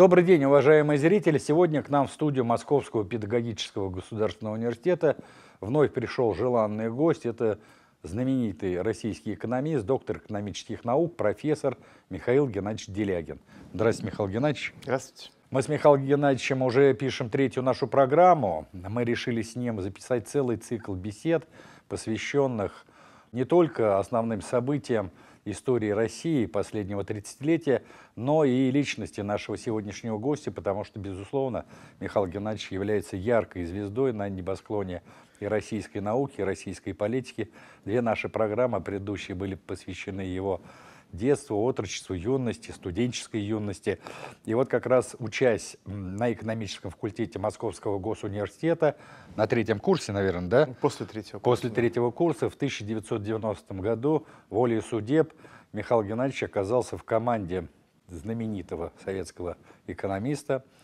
Добрый день, уважаемые зрители! Сегодня к нам в студию Московского педагогического государственного университета вновь пришел желанный гость. Это знаменитый российский экономист, доктор экономических наук, профессор Михаил Геннадьевич Делягин. Здравствуйте, Михаил Геннадьевич. Здравствуйте. Мы с Михаилом Геннадьевичем уже пишем третью нашу программу. Мы решили с ним записать целый цикл бесед, посвященных не только основным событиям истории России последнего 30-летия, но и личности нашего сегодняшнего гостя, потому что, безусловно, Михаил Геннадьевич является яркой звездой на небосклоне и российской науки, и российской политики. Две наши программы предыдущие были посвящены его детства, отрочества, юности, студенческой юности. И вот как раз учась на экономическом факультете Московского госуниверситета, на третьем курсе, наверное, да? После третьего курса. После третьего курса в 1990 году волей судеб Михаил Геннадьевич оказался в команде знаменитого советского экономиста –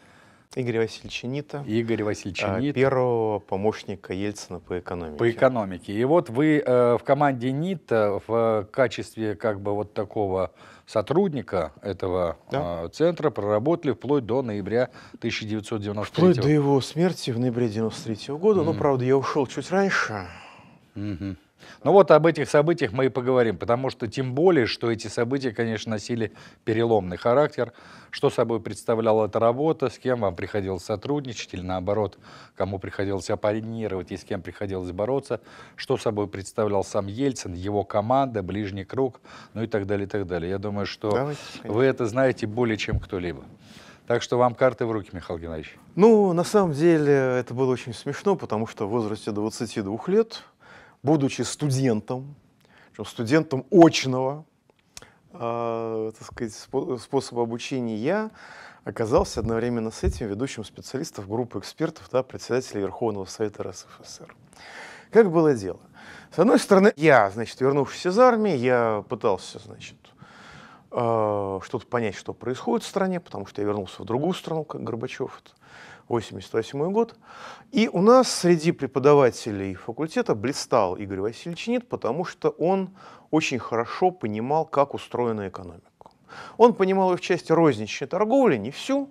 Игорь Васильевича Нита. Игорь а, Васильевич Нита. Первого помощника Ельцина по экономике. По экономике. И вот вы э, в команде НИТа э, в качестве как бы вот такого сотрудника этого да. А, центра проработали вплоть до ноября 1993 Вплоть до его смерти в ноябре 1993 года. Mm. Ну, правда, я ушел чуть раньше. Mm-hmm. Ну вот об этих событиях мы и поговорим, потому что тем более, что эти события, конечно, носили переломный характер. Что собой представляла эта работа, с кем вам приходилось сотрудничать или наоборот, кому приходилось оппонировать и с кем приходилось бороться, что собой представлял сам Ельцин, его команда, ближний круг, ну и так далее, и так далее. Я думаю, что Давайте, вы это знаете более чем кто-либо. Так что вам карты в руки, Михаил Геннадьевич. Ну, на самом деле, это было очень смешно, потому что в возрасте 22 лет будучи студентом, студентом очного э, так сказать, способа обучения, я оказался одновременно с этим ведущим специалистов группы экспертов, да, председателя Верховного Совета РСФСР. Как было дело? С одной стороны, я, значит, вернувшись из армии, я пытался, значит, э, что-то понять, что происходит в стране, потому что я вернулся в другую страну, как Горбачев это 88 год. И у нас среди преподавателей факультета блистал Игорь Васильевич Нит, потому что он очень хорошо понимал, как устроена экономика. Он понимал ее в части розничной торговли, не всю,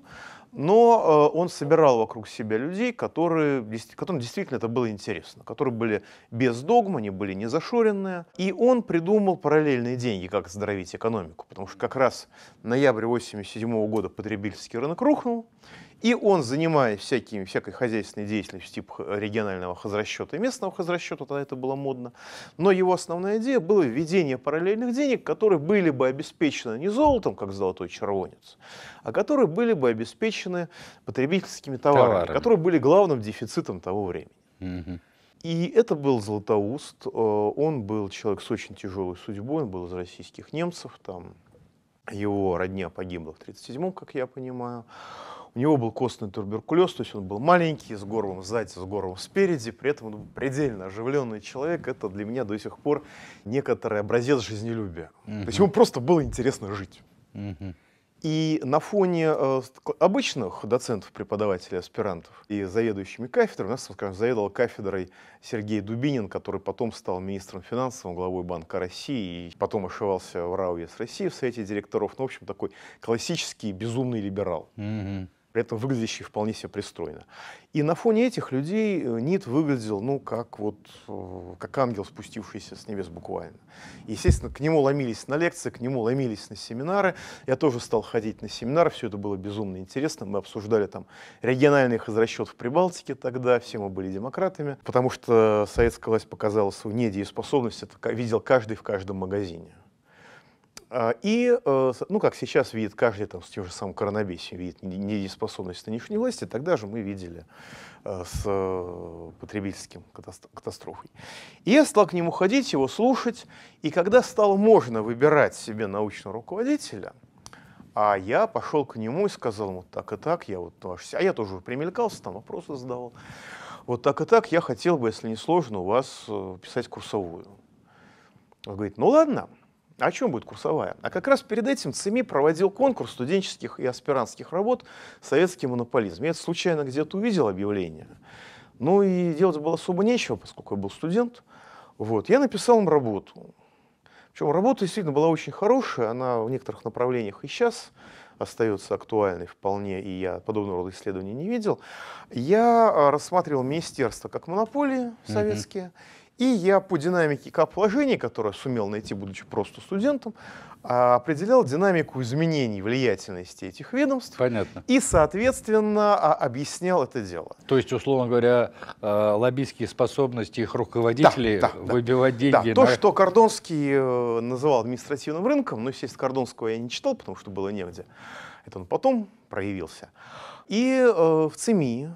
но э, он собирал вокруг себя людей, которые, которым действительно это было интересно, которые были без догм, они были не зашоренные. И он придумал параллельные деньги, как оздоровить экономику, потому что как раз ноябрь 1987 года потребительский рынок рухнул, и он, занимаясь всякими, всякой хозяйственной деятельностью типа регионального хозрасчета и местного хозрасчета, тогда это было модно, но его основная идея была введение параллельных денег, которые были бы обеспечены не золотом, как золотой червонец, а которые были бы обеспечены потребительскими товарами, товарами. которые были главным дефицитом того времени. Угу. И это был Златоуст, э, он был человек с очень тяжелой судьбой, он был из российских немцев, там его родня погибла в 1937-м, как я понимаю. У него был костный туберкулез, то есть он был маленький, с горлом сзади, с горлом спереди, при этом он был предельно оживленный человек. Это для меня до сих пор некоторый образец жизнелюбия. Угу. То есть ему просто было интересно жить. Угу. И на фоне э, обычных доцентов, преподавателей, аспирантов и заведующими кафедрами, у нас, скажем, заведовал кафедрой Сергей Дубинин, который потом стал министром финансов, главой Банка России, и потом ошивался в РАО России в Совете директоров. Ну, в общем, такой классический безумный либерал. Mm-hmm при этом выглядящий вполне себе пристойно. И на фоне этих людей э, Нит выглядел, ну, как вот, э, как ангел, спустившийся с небес буквально. естественно, к нему ломились на лекции, к нему ломились на семинары. Я тоже стал ходить на семинары, все это было безумно интересно. Мы обсуждали там региональных израсчет в Прибалтике тогда, все мы были демократами, потому что э, советская власть показала свою недееспособность, это видел каждый в каждом магазине. А, и, э, ну, как сейчас видит каждый там с тем же самым коронабесием, видит недееспособность нынешней власти, тогда же мы видели э, с э, потребительским катастрофой. И я стал к нему ходить, его слушать, и когда стало можно выбирать себе научного руководителя, а я пошел к нему и сказал ему так и так, я вот, а я тоже примелькался, там вопросы задавал. Вот так и так я хотел бы, если не сложно, у вас писать курсовую. Он говорит, ну ладно, а о чем будет курсовая? А как раз перед этим ЦИМИ проводил конкурс студенческих и аспирантских работ «Советский монополизм». Я это случайно где-то увидел объявление. Ну и делать было особо нечего, поскольку я был студент. Вот. Я написал им работу. Причем работа действительно была очень хорошая, она в некоторых направлениях и сейчас остается актуальной вполне, и я подобного рода исследований не видел. Я а, рассматривал министерство как монополии советские, mm-hmm и я по динамике к которое сумел найти, будучи просто студентом, а, определял динамику изменений влиятельности этих ведомств. Понятно. И, соответственно, а, объяснял это дело. То есть, условно говоря, а, лоббистские способности их руководителей да, да, выбивать да, деньги. Да. На... То, что Кордонский э, называл административным рынком, ну, естественно, Кордонского я не читал, потому что было негде. Это он потом проявился. И э, в ЦМИ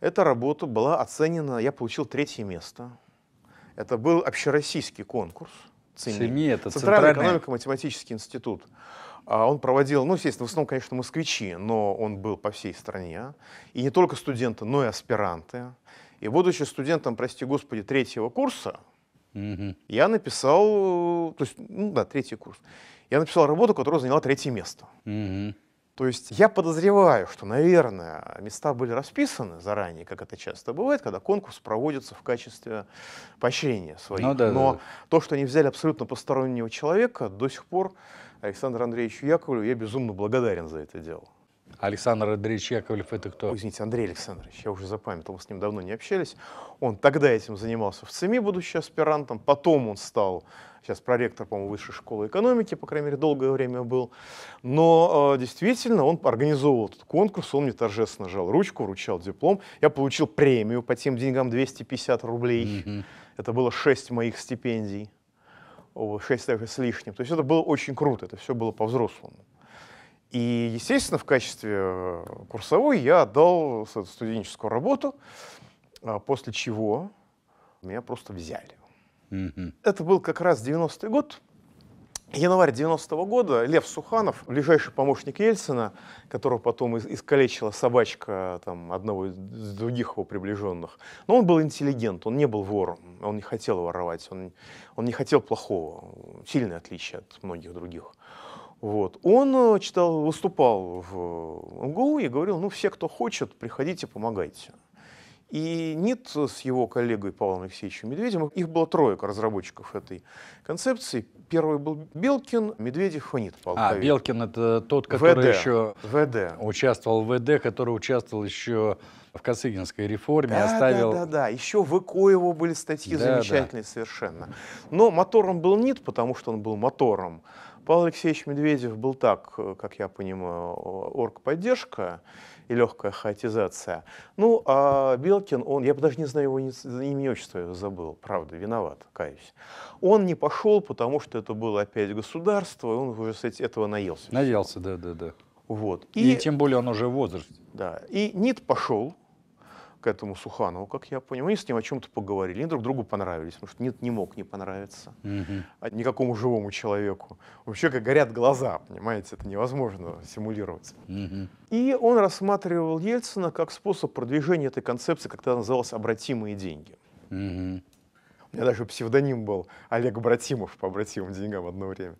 эта работа была оценена, я получил третье место это был общероссийский конкурс ЦИМИ. ЦИМИ это Центральный, Центральный экономико-математический институт. А, он проводил, ну, естественно, в основном, конечно, москвичи, но он был по всей стране. И не только студенты, но и аспиранты. И будучи студентом, прости господи, третьего курса, угу. я написал, то есть, ну да, третий курс, я написал работу, которая заняла третье место. Угу. То есть я подозреваю, что, наверное, места были расписаны заранее, как это часто бывает, когда конкурс проводится в качестве поощрения своих. Ну, да, Но да. то, что они взяли абсолютно постороннего человека, до сих пор Александру Андреевичу Яковлеву я безумно благодарен за это дело. Александр Андреевич Яковлев это кто? извините, Андрей Александрович, я уже запамятовал, мы с ним давно не общались. Он тогда этим занимался в ЦИМИ, будучи аспирантом, потом он стал сейчас проректор, по-моему, высшей школы экономики, по крайней мере, долгое время был. Но э, действительно он организовывал этот конкурс, он мне торжественно жал ручку, вручал диплом. Я получил премию по тем деньгам 250 рублей. Mm-hmm. Это было 6 моих стипендий, 6 даже с лишним. То есть это было очень круто, это все было по-взрослому. И, естественно, в качестве э, курсовой я отдал студенческую работу, а после чего меня просто взяли. Это был как раз 90-й год. Январь 90-го года Лев Суханов, ближайший помощник Ельцина, которого потом искалечила собачка там, одного из других его приближенных, но он был интеллигент, он не был вором, он не хотел воровать, он, он не хотел плохого, сильное отличие от многих других. Вот. Он э, читал, выступал в МГУ и говорил, ну все, кто хочет, приходите, помогайте. И НИТ с его коллегой Павлом Алексеевичем Медведевым, их было тройка разработчиков этой концепции. Первый был Белкин, Медведев и НИТ. Павел а, Белкин это тот, который ВД. еще ВД. участвовал в ВД, который участвовал еще в Косыгинской реформе, да, оставил... Да, да, да, еще в ЭКО его были статьи да, замечательные да. совершенно. Но мотором был НИТ, потому что он был мотором. Павел Алексеевич Медведев был так, э, как я понимаю, оргподдержка поддержка и легкая хаотизация. Ну, а Белкин, он, я даже не знаю его имя и отчество, я забыл, правда, виноват, каюсь. Он не пошел, потому что это было опять государство, и он уже с этого наелся. Наелся, да-да-да. Вот. И, и тем более он уже в возрасте. Да. И НИТ пошел, к этому Суханову, как я понял. Они с ним о чем-то поговорили, они друг другу понравились, потому что нет, не мог не понравиться угу. никакому живому человеку. У человека горят глаза, понимаете, это невозможно симулировать. Угу. И он рассматривал Ельцина как способ продвижения этой концепции, как тогда называлось, «обратимые деньги». Угу. У меня даже псевдоним был Олег Братимов по обратимым деньгам одно время.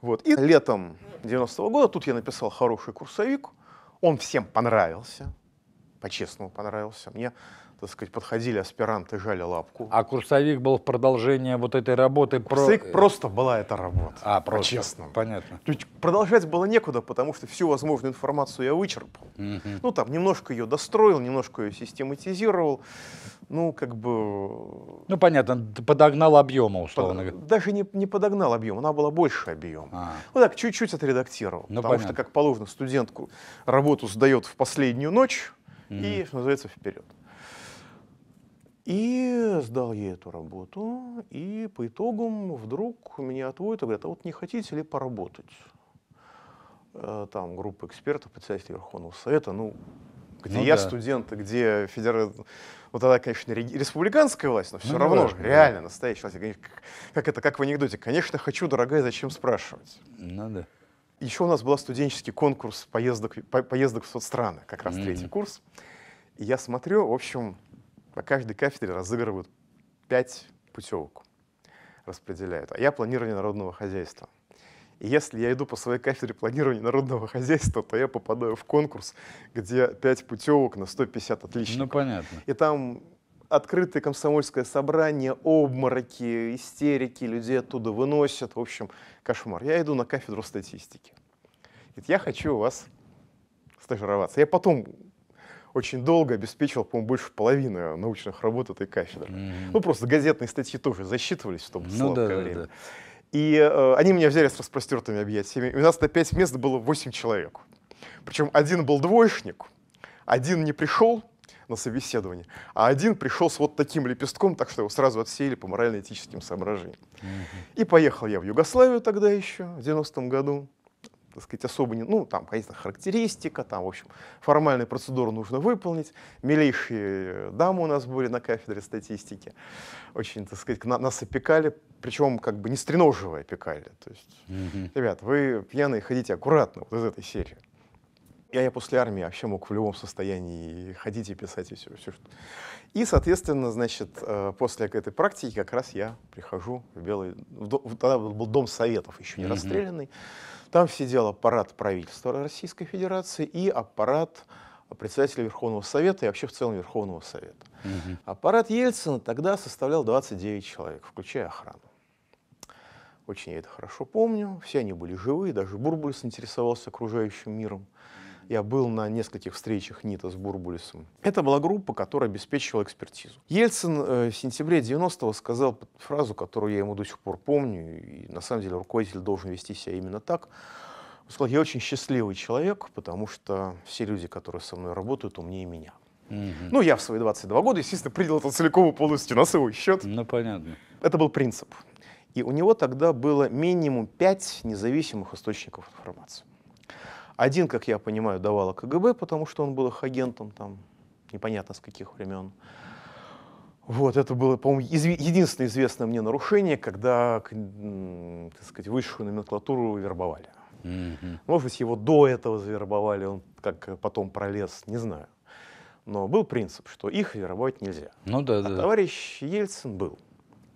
Вот. И летом 90-го года тут я написал хороший курсовик, он всем понравился, по-честному понравился. Мне, так сказать, подходили аспиранты, жали лапку. А курсовик был в продолжение вот этой работы курсовик про... просто была эта работа. А, просто. Честно. Понятно. То есть продолжать было некуда, потому что всю возможную информацию я вычерпал. Угу. Ну, там, немножко ее достроил, немножко ее систематизировал. Ну, как бы... Э, ну, понятно, подогнал объема, условно говоря. Под... Даже не, не подогнал объем, она была больше объема. А. Ну, так, чуть-чуть отредактировал. Ну, потому понятно. что, как положено, студентку работу сдает в последнюю ночь, mm-hmm. и, что называется, вперед. И сдал ей эту работу, и по итогам вдруг меня отводят и говорят, а вот не хотите ли поработать? Э, там группа экспертов, председатель Верховного Совета, ну, где ну, я да. студент, где федеральная, вот тогда, конечно, республиканская власть, но все ну, равно же, реально, настоящая власть. Как, как это, как в анекдоте, конечно, хочу, дорогая, зачем спрашивать? Надо. Ну, да. Еще у нас был студенческий конкурс поездок, по, поездок в соцстраны, как раз mm-hmm. третий курс. И я смотрю, в общем, на каждой кафедре разыгрывают пять путевок, распределяют. А я планирование народного хозяйства. И если я иду по своей кафедре планирования народного хозяйства, то я попадаю в конкурс, где пять путевок на 150 отличников. Ну, понятно. И там открытое комсомольское собрание, обмороки, истерики, людей оттуда выносят. В общем, кошмар. Я иду на кафедру статистики. Говорит, я хочу у вас стажироваться. Я потом очень долго обеспечивал, по-моему, больше половины научных работ этой кафедры. Mm-hmm. Ну, просто газетные статьи тоже засчитывались, чтобы ну, сладкое да, время. Да, да. И э, они меня взяли с распростертыми объятиями. И у нас на 5 мест было 8 человек. Причем один был двоечник, один не пришел, на собеседовании, А один пришел с вот таким лепестком, так что его сразу отсеяли по морально-этическим соображениям. И поехал я в Югославию тогда еще, в 90-м году так сказать, особо не... Ну, там, конечно, характеристика, там, в общем, формальные процедуры нужно выполнить. Милейшие дамы у нас были на кафедре статистики. Очень, так сказать, на, нас опекали, причем как бы не стреноживая опекали. То есть, mm-hmm. ребят, вы пьяные ходите аккуратно вот из этой серии. Я, я после армии вообще мог в любом состоянии ходить и писать, и все. все что. И, соответственно, значит, э, после этой практики как раз я прихожу в Белый... В, тогда был Дом Советов, еще не расстрелянный. Там сидел аппарат правительства Российской Федерации и аппарат председателя Верховного Совета и вообще в целом Верховного Совета. Аппарат Ельцина тогда составлял 29 человек, включая охрану. Очень я это хорошо помню. Все они были живы, даже Бурбулис интересовался окружающим миром. Я был на нескольких встречах НИТа с Бурбулисом. Это была группа, которая обеспечивала экспертизу. Ельцин э, в сентябре 90-го сказал фразу, которую я ему до сих пор помню, и на самом деле руководитель должен вести себя именно так. Он сказал, я очень счастливый человек, потому что все люди, которые со мной работают, умнее меня. Угу. Ну, я в свои 22 года, естественно, принял это целиком и полностью на свой счет. Ну, понятно. Это был принцип. И у него тогда было минимум пять независимых источников информации. Один, как я понимаю, давала КГБ, потому что он был их агентом, там, непонятно с каких времен. Вот, это было, по-моему, изв... единственное известное мне нарушение, когда, так сказать, высшую номенклатуру вербовали. Mm-hmm. Может быть, его до этого завербовали, он как потом пролез, не знаю. Но был принцип, что их вербовать нельзя. Ну да, а да. Товарищ Ельцин был.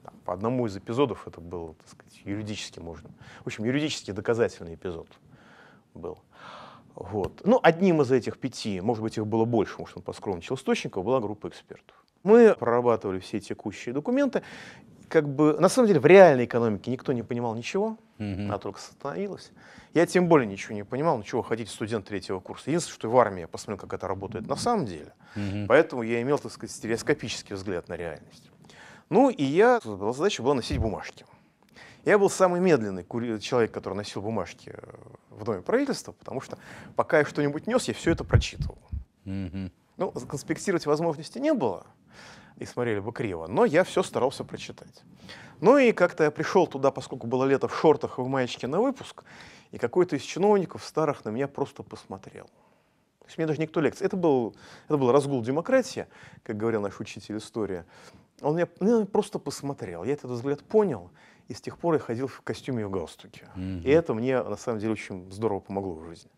Там, по одному из эпизодов это было, так сказать, юридически можно. В общем, юридически доказательный эпизод был. Вот. Ну, одним из этих пяти, может быть, их было больше, может, он поскромничал, источников была группа экспертов. Мы прорабатывали все текущие документы. Как бы, на самом деле, в реальной экономике никто не понимал ничего, mm-hmm. она только становилась. Я тем более ничего не понимал, ну чего хотите студент третьего курса. Единственное, что в армии я посмотрел, как это работает на самом деле. Mm-hmm. Поэтому я имел, так сказать, стереоскопический взгляд на реальность. Ну, и я, задача была носить бумажки. Я был самый медленный человек, который носил бумажки э, в доме правительства, потому что пока я что-нибудь нес, я все это прочитывал. Mm-hmm. Ну, конспектировать возможности не было, и смотрели бы криво, но я все старался прочитать. Ну и как-то я пришел туда, поскольку было лето в шортах и в маечке на выпуск, и какой-то из чиновников старых на меня просто посмотрел. То есть мне даже никто лекции. Это был, это был разгул демократии, как говорил наш учитель истории. Он меня, меня просто посмотрел. Я этот взгляд понял. И с тех пор я ходил в костюме и в галстуке. Mm-hmm. И это мне, на самом деле, очень здорово помогло в жизни.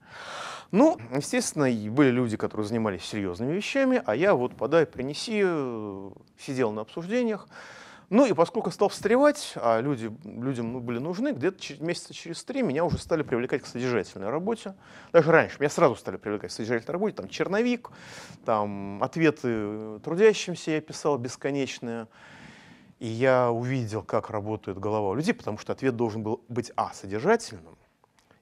Ну, естественно, были люди, которые занимались серьезными вещами, а я вот подай, принеси, э, сидел на обсуждениях. Ну и поскольку стал встревать, а люди, людям ну, были нужны, где-то через, месяца через три меня уже стали привлекать к содержательной работе. Даже раньше меня сразу стали привлекать к содержательной работе. Там черновик, там ответы трудящимся я писал бесконечные. И я увидел, как работает голова у людей, потому что ответ должен был быть а. содержательным,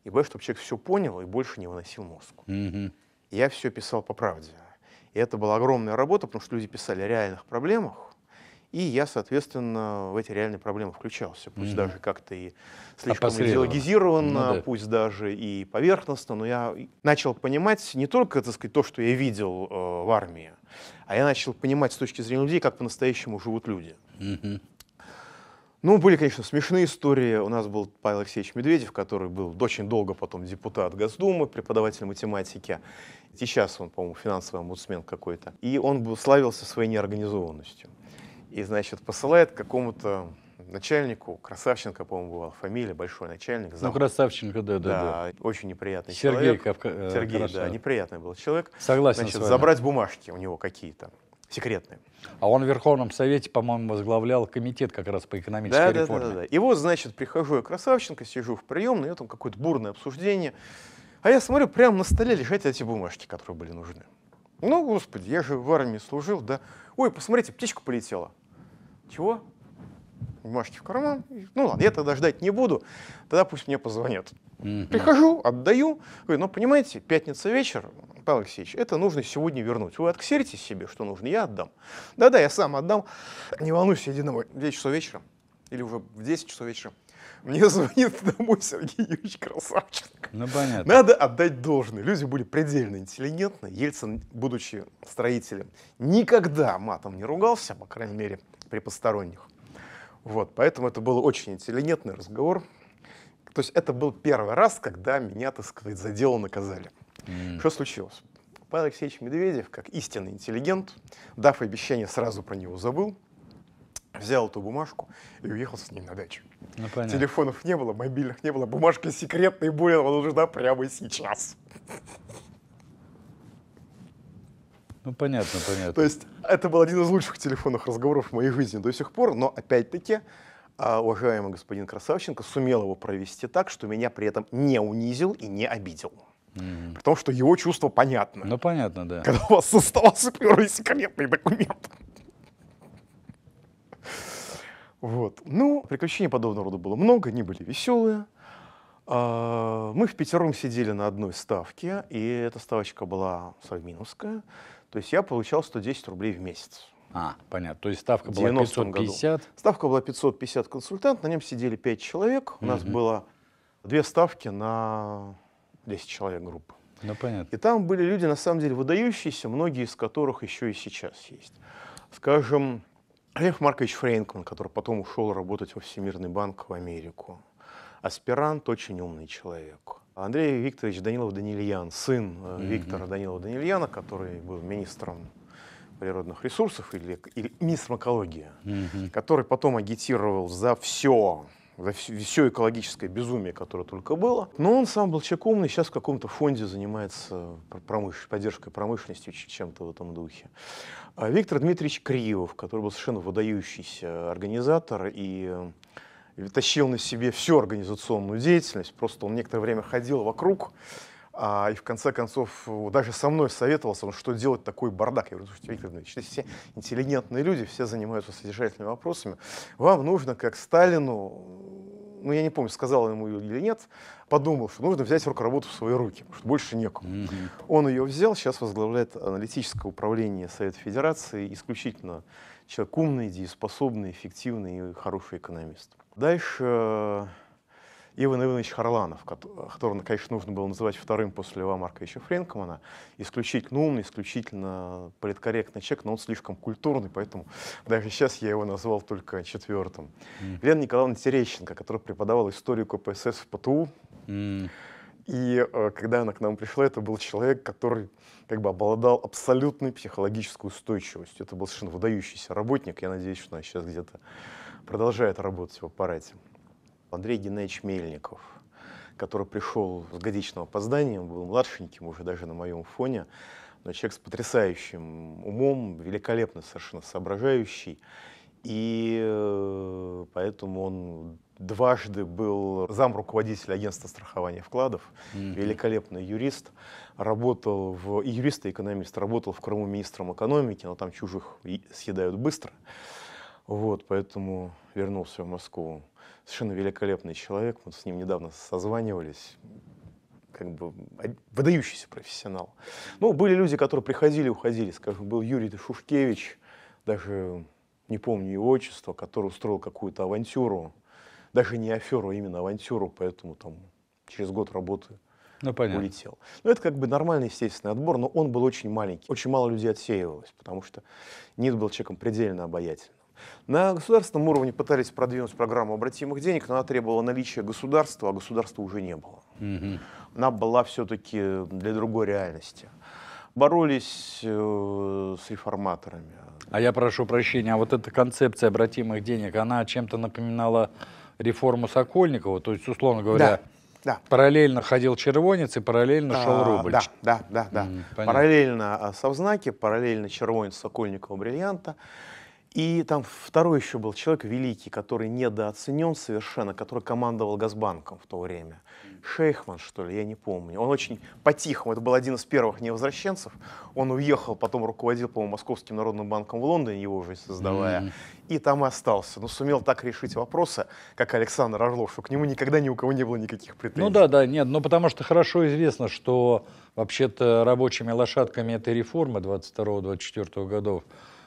и б. чтобы человек все понял и больше не выносил мозг. Mm-hmm. Я все писал по правде. И это была огромная работа, потому что люди писали о реальных проблемах, и я, соответственно, в эти реальные проблемы включался. Пусть mm-hmm. даже как-то и слишком идеологизированно, ну, да. пусть даже и поверхностно, но я начал понимать не только, так сказать, то, что я видел э, в армии, а я начал понимать с точки зрения людей, как по-настоящему живут люди. Ну, были, конечно, смешные истории. У нас был Павел Алексеевич Медведев, который был очень долго потом депутат Госдумы, преподаватель математики. сейчас он, по-моему, финансовый омбудсмен какой-то. И он был, славился своей неорганизованностью. И, значит, посылает какому-то начальнику, Красавченко, по-моему, была фамилия, большой начальник. Ну, зам. Ну, Красавченко, да, да, да. Очень неприятный Сергей человек. Кавка... Э, Сергей, Хорошо. да, неприятный был человек. Согласен Значит, забрать бумажки у него какие-то секретны. А он в Верховном Совете, по-моему, возглавлял комитет как раз по экономической да, реформе. да, да, да. И вот, значит, прихожу я, Красавченко, сижу в приемной, и там какое-то бурное обсуждение. А я смотрю, прямо на столе лежат эти бумажки, которые были нужны. Ну, господи, я же в армии служил, да. Ой, посмотрите, птичка полетела. Чего? Бумажки в карман. Ну ладно, я тогда ждать не буду. Тогда пусть мне позвонят. Угу. Прихожу, отдаю, говорю, ну, понимаете, пятница вечер, Павел Алексеевич, это нужно сегодня вернуть. Вы отксеритесь себе, что нужно, я отдам. Да-да, я сам отдам, не волнуйся, иди домой. В 9 часов вечера, или уже в 10 часов вечера, мне звонит домой Сергей Юрьевич Красавченко. Ну, понятно. Надо отдать должное. Люди были предельно интеллигентны. Ельцин, будучи строителем, никогда матом не ругался, по крайней мере, при посторонних. Вот, поэтому это был очень интеллигентный разговор. То есть это был первый раз, когда меня, так сказать, за дело наказали. Mm. Что случилось? Павел Алексеевич Медведев, как истинный интеллигент, дав обещание, сразу про него забыл, взял эту бумажку и уехал с ней на дачу. Ну, Телефонов не было, мобильных не было, бумажка секретная, более она нужна прямо сейчас. Ну, понятно, понятно. То есть это был один из лучших телефонных разговоров в моей жизни до сих пор, но опять-таки а, уважаемый господин Красавченко сумел его провести так, что меня при этом не унизил и не обидел. Mm. При том, что его чувство понятно. Ну, понятно, да. Когда у вас со стола сыпали секретные Вот. Ну, приключений подобного рода было много, они были веселые. А, мы в пятером сидели на одной ставке, и эта ставочка была совминовская. То есть я получал 110 рублей в месяц. А, понятно. То есть ставка была 550? Году. Ставка была 550 консультант, на нем сидели 5 человек. У угу. нас было две ставки на 10 человек группы. Ну, понятно. И там были люди, на самом деле, выдающиеся, многие из которых еще и сейчас есть. Скажем, Лев Маркович Фрейнкман, который потом ушел работать во Всемирный банк в Америку. Аспирант, очень умный человек. Андрей Викторович Данилов-Данильян, сын mm Виктора Данилова-Данильяна, который был министром природных ресурсов или, или мисс Макология, угу. который потом агитировал за все, за все, экологическое безумие, которое только было. Но он сам был человек умный, сейчас в каком-то фонде занимается промыш... поддержкой промышленности, чем-то в этом духе. А Виктор Дмитриевич Криев, который был совершенно выдающийся организатор и э, тащил на себе всю организационную деятельность. Просто он некоторое время ходил вокруг а, и в конце концов, даже со мной советовался, он, что делать такой бардак. Я говорю, слушайте, Виктор Иванович, все интеллигентные люди, все занимаются содержательными вопросами. Вам нужно, как Сталину, ну, я не помню, сказал ему или нет, подумал, что нужно взять руку работу в свои руки, потому что больше некому. Mm-hmm. Он ее взял, сейчас возглавляет аналитическое управление Совета Федерации, исключительно человек умный, дееспособный, эффективный и хороший экономист. Дальше Иван Иванович Харланов, которого, конечно, нужно было называть вторым после Льва Марковича Френкмана. Исключительно ну, умный, исключительно политкорректный человек, но он слишком культурный, поэтому даже сейчас я его назвал только четвертым. Mm. Елена Николаевна Терещенко, которая преподавала историю КПСС в ПТУ. Mm. И э, когда она к нам пришла, это был человек, который как бы обладал абсолютной психологической устойчивостью. Это был совершенно выдающийся работник. Я надеюсь, что она сейчас где-то продолжает работать в аппарате. Андрей Геннадьевич Мельников, который пришел с годичным опозданием, был младшеньким уже даже на моем фоне, но человек с потрясающим умом, великолепно совершенно соображающий. И э, поэтому он дважды был зам руководителя агентства страхования вкладов, mm-hmm. великолепный юрист, работал в, и юрист, и экономист, работал в Крыму министром экономики, но там чужих съедают быстро. Вот, поэтому вернулся в Москву совершенно великолепный человек, мы с ним недавно созванивались, как бы выдающийся профессионал. Ну, были люди, которые приходили, уходили, скажем, был Юрий Шушкевич, даже не помню его отчество, который устроил какую-то авантюру, даже не аферу, а именно авантюру, поэтому там через год работы ну, улетел. Но ну, это как бы нормальный естественный отбор, но он был очень маленький, очень мало людей отсеивалось, потому что Нид был человеком предельно обаятельным. На государственном уровне пытались продвинуть программу обратимых денег, но она требовала наличия государства, а государства уже не было. Угу. Она была все-таки для другой реальности. Боролись э, с реформаторами. А я прошу прощения, а вот эта концепция обратимых денег, она чем-то напоминала реформу Сокольникова, то есть, условно говоря, да. Да. Параллельно ходил червонец и параллельно а, шел рубль. Да, да, да. да. Mm, параллельно а, совзнаки, параллельно червонец Сокольникова бриллианта. И там второй еще был человек великий, который недооценен совершенно, который командовал Газбанком в то время. Шейхман, что ли, я не помню. Он очень по-тихому, это был один из первых невозвращенцев. Он уехал, потом руководил, по-моему, Московским народным банком в Лондоне, его уже создавая, mm. и там и остался. Но сумел так решить вопросы, как Александр Орлов, что к нему никогда ни у кого не было никаких претензий. Ну да, да, нет, но ну потому что хорошо известно, что вообще-то рабочими лошадками этой реформы 22-24 годов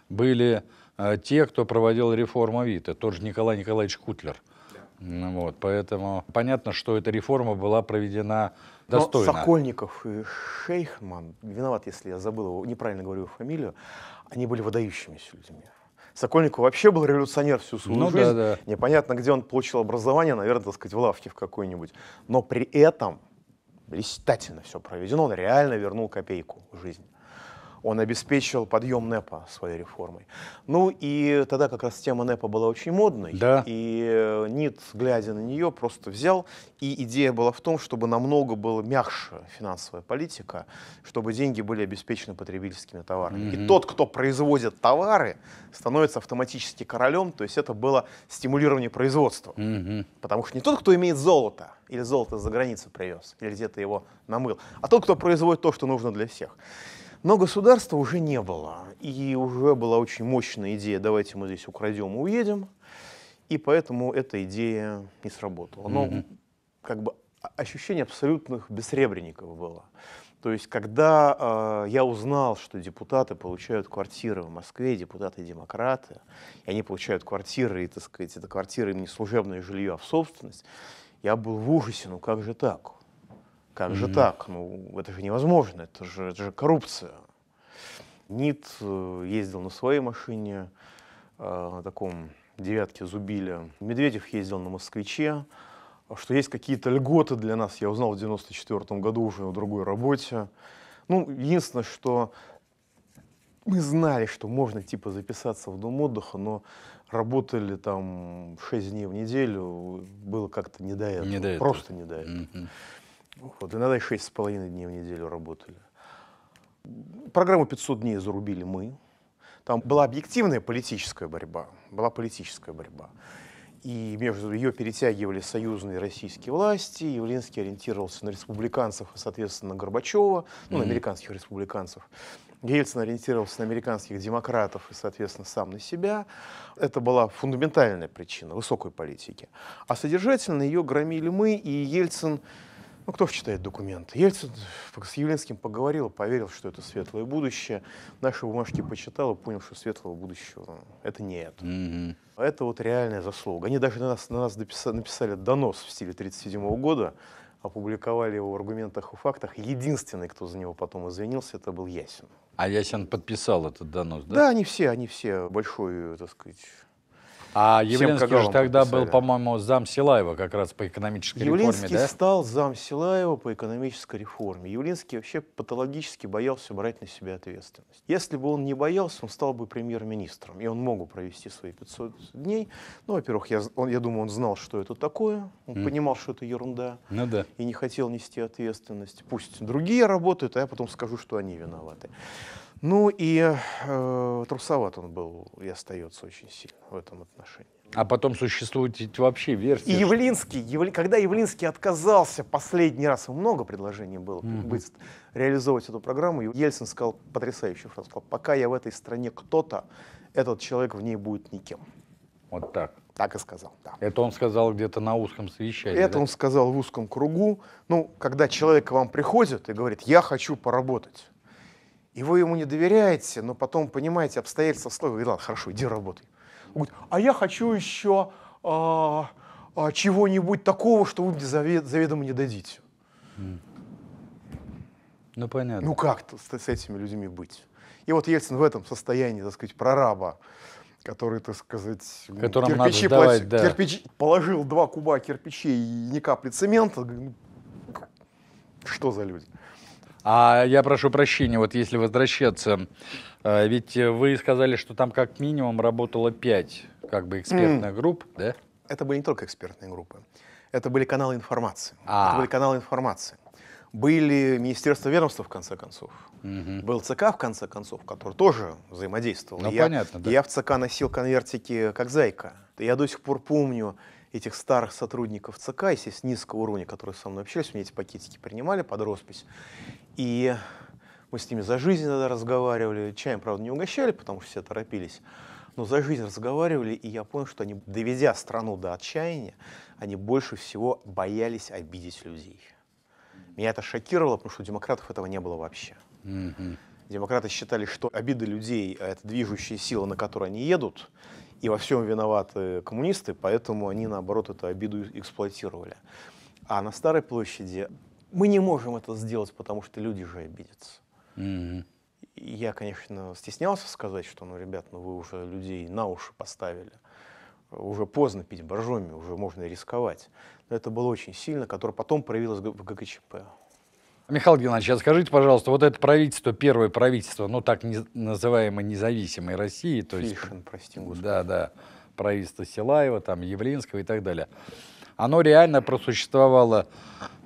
были а те, кто проводил реформу Авито, тот же Николай Николаевич Кутлер. Да. Ну вот, поэтому понятно, что эта реформа была проведена достойно. Но Сокольников и Шейхман, виноват, если я забыл его, неправильно говорю его фамилию, они были выдающимися людьми. Сокольников вообще был революционер всю свою ну, жизнь. Да, да. Непонятно, где он получил образование, наверное, так сказать, в лавке в какой-нибудь. Но при этом блистательно все проведено, он реально вернул копейку в жизнь он обеспечил подъем НЭПа своей реформой. Ну и тогда как раз тема НЭПа была очень модной, да. и э, Нид глядя на нее, просто взял, и идея была в том, чтобы намного было мягче финансовая политика, чтобы деньги были обеспечены потребительскими товарами. Mm-hmm. И тот, кто производит товары, становится автоматически королем, то есть это было стимулирование производства. Mm-hmm. Потому что не тот, кто имеет золото, или золото за границу привез, или где-то его намыл, а тот, кто производит то, что нужно для всех. Но государства уже не было. И уже была очень мощная идея, давайте мы здесь украдем и уедем. И поэтому эта идея не сработала. Но mm-hmm. как бы ощущение абсолютных бессребренников было. То есть, когда э, я узнал, что депутаты получают квартиры в Москве, депутаты демократы, и они получают квартиры, и, так сказать, это квартиры им не служебное жилье, а в собственность, я был в ужасе, ну как же так? Как mm-hmm. же так? Ну, это же невозможно, это же, это же коррупция. Нит э, ездил на своей машине, э, на таком девятке зубили. Медведев ездил на москвиче. Что есть какие-то льготы для нас, я узнал в 94 году уже на другой работе. Ну, единственное, что мы знали, что можно типа записаться в дом отдыха, но работали там 6 дней в неделю, было как-то не до этого. Не до этого. Просто не до этого. Mm-hmm. Вот, иногда и половиной дней в неделю работали. Программу 500 дней зарубили мы. Там была объективная политическая борьба. Была политическая борьба. И между ее перетягивали союзные российские власти. Явлинский ориентировался на республиканцев и, соответственно, на Горбачева, ну, на американских республиканцев. Ельцин ориентировался на американских демократов и, соответственно, сам на себя. Это была фундаментальная причина высокой политики. А содержательно ее громили мы, и Ельцин ну, кто читает документ? Ельцин с Явленским поговорил, поверил, что это светлое будущее. Наши бумажки почитал и понял, что светлого будущего это не это. Mm-hmm. Это вот реальная заслуга. Они даже на нас, на нас написали, написали донос в стиле 1937 года, опубликовали его в аргументах и фактах. Единственный, кто за него потом извинился, это был Ясин. А Ясин подписал этот донос, да? Да, они все, они все большой, так сказать, а Явленский же тогда был, по-моему, зам Силаева как раз по экономической Явленский реформе, да? стал зам Силаева по экономической реформе. Явленский вообще патологически боялся брать на себя ответственность. Если бы он не боялся, он стал бы премьер-министром, и он мог бы провести свои 500 дней. Ну, во-первых, я, он, я думаю, он знал, что это такое, он mm. понимал, что это ерунда, ну, да. и не хотел нести ответственность. Пусть другие работают, а я потом скажу, что они виноваты. Ну и э, трусоват он был и остается очень сильно в этом отношении. А потом существует ведь вообще версия. И Явлинский, Явли, когда Явлинский отказался последний раз, много предложений было mm-hmm. быть, реализовывать эту программу, Ельцин сказал потрясающую фразу, сказал, пока я в этой стране кто-то, этот человек в ней будет никем. Вот так. Так и сказал, да. Это он сказал где-то на узком совещании. Это да? он сказал в узком кругу. Ну, когда человек к вам приходит и говорит, я хочу поработать и вы ему не доверяете, но потом понимаете обстоятельства слова, и ладно, хорошо, иди работай. Он говорит, а я хочу еще а, а, чего-нибудь такого, что вы мне завед, заведомо не дадите. Ну, понятно. Ну, как с, с этими людьми быть? И вот Ельцин в этом состоянии, так сказать, прораба, который, так сказать, ну, Которым кирпичи надо сдавать, плати, да. кирпич, положил два куба кирпичей и ни капли цемента. Ну, что за люди? А я прошу прощения, вот если возвращаться, э, ведь вы сказали, что там как минимум работало пять, как бы экспертных групп, да? Это были не только экспертные группы, это были каналы информации. А. Это были каналы информации. Были министерства ведомства, в конце концов. Угу. Был ЦК, в конце концов, который тоже взаимодействовал. Ну, я, понятно, да. Я в ЦК носил конвертики как зайка. Я до сих пор помню, этих старых сотрудников ЦК, если с низкого уровня, которые со мной общались, мне эти пакетики принимали под роспись. И мы с ними за жизнь тогда разговаривали. Чаем, правда, не угощали, потому что все торопились. Но за жизнь разговаривали, и я понял, что они, доведя страну до отчаяния, они больше всего боялись обидеть людей. Меня это шокировало, потому что у демократов этого не было вообще. Демократы считали, что обида людей — это движущая сила, на которую они едут, и во всем виноваты коммунисты, поэтому они, наоборот, эту обиду эксплуатировали. А на Старой площади мы не можем это сделать, потому что люди же обидятся. Mm-hmm. Я, конечно, стеснялся сказать, что, ну, ребят, ну вы уже людей на уши поставили. Уже поздно пить боржоми, уже можно рисковать. Но это было очень сильно, которое потом проявилось в ГКЧП. Михаил Геннадьевич, а скажите, пожалуйста, вот это правительство, первое правительство, ну так не, называемой независимой России, то есть... Фишин, прости господи. Да, да, правительство Силаева, там, Явлинского и так далее. Оно реально просуществовало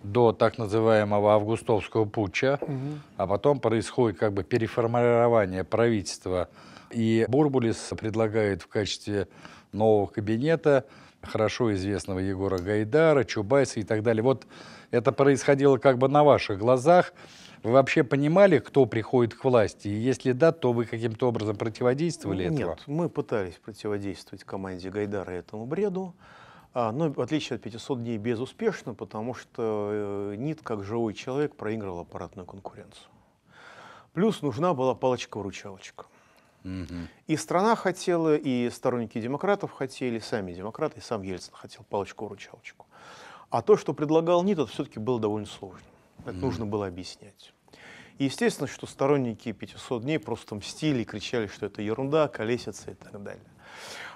до так называемого августовского путча, угу. а потом происходит как бы переформирование правительства, и Бурбулис предлагает в качестве нового кабинета хорошо известного Егора Гайдара, Чубайса и так далее. Вот это происходило как бы на ваших глазах. Вы вообще понимали, кто приходит к власти? И если да, то вы каким-то образом противодействовали Нет, этому? Нет, мы пытались противодействовать команде Гайдара этому бреду. А, но, ну, в отличие от 500 дней, безуспешно, потому что э, НИТ, как живой человек, проиграл аппаратную конкуренцию. Плюс нужна была палочка-выручалочка. И страна хотела, и сторонники демократов хотели, сами демократы, и сам Ельцин хотел палочку ручалочку. А то, что предлагал НИТ, все-таки было довольно сложно. Это нужно было объяснять. И естественно, что сторонники 500 дней просто мстили и кричали, что это ерунда, колесится и так далее.